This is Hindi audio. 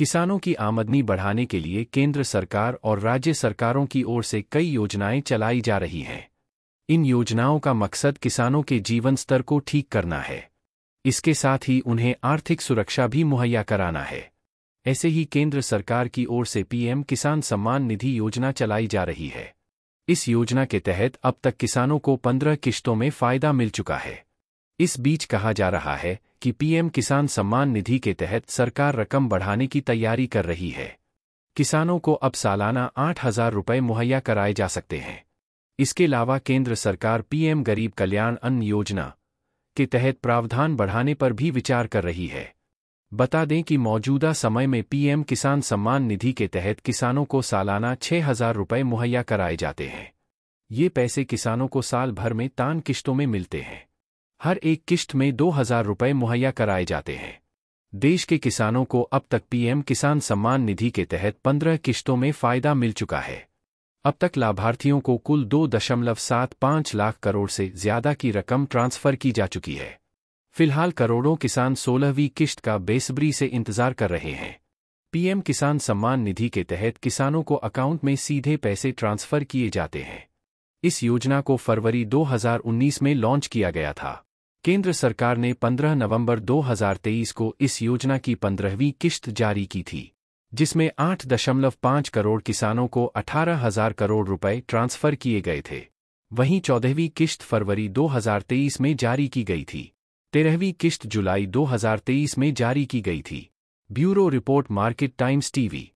किसानों की आमदनी बढ़ाने के लिए केंद्र सरकार और राज्य सरकारों की ओर से कई योजनाएं चलाई जा रही हैं इन योजनाओं का मकसद किसानों के जीवन स्तर को ठीक करना है इसके साथ ही उन्हें आर्थिक सुरक्षा भी मुहैया कराना है ऐसे ही केंद्र सरकार की ओर से पीएम किसान सम्मान निधि योजना चलाई जा रही है इस योजना के तहत अब तक किसानों को पंद्रह किश्तों में फायदा मिल चुका है इस बीच कहा जा रहा है कि पीएम किसान सम्मान निधि के तहत सरकार रकम बढ़ाने की तैयारी कर रही है किसानों को अब सालाना आठ हजार रुपये मुहैया कराए जा सकते हैं इसके अलावा केंद्र सरकार पीएम गरीब कल्याण अन्न योजना के तहत प्रावधान बढ़ाने पर भी विचार कर रही है बता दें कि मौजूदा समय में पीएम किसान सम्मान निधि के तहत किसानों को सालाना छह हजार रुपये मुहैया कराए जाते हैं ये पैसे किसानों को साल भर में तान किश्तों में मिलते हैं हर एक किश्त में दो हजार रुपये मुहैया कराए जाते हैं देश के किसानों को अब तक पीएम किसान सम्मान निधि के तहत पंद्रह किश्तों में फायदा मिल चुका है अब तक लाभार्थियों को कुल दो दशमलव सात पांच लाख करोड़ से ज्यादा की रकम ट्रांसफर की जा चुकी है फिलहाल करोड़ों किसान सोलहवीं किश्त का बेसब्री से इंतजार कर रहे हैं पीएम किसान सम्मान निधि के तहत किसानों को अकाउंट में सीधे पैसे ट्रांसफर किए जाते हैं इस योजना को फरवरी 2019 में लॉन्च किया गया था केंद्र सरकार ने 15 नवंबर 2023 को इस योजना की पंद्रहवीं किश्त जारी की थी जिसमें 8.5 करोड़ किसानों को अठारह हजार करोड़ रुपए ट्रांसफर किए गए थे वहीं चौदहवीं किश्त फरवरी 2023 में जारी की गई थी तेरहवीं किश्त जुलाई 2023 में जारी की गई थी bureau report Market Times TV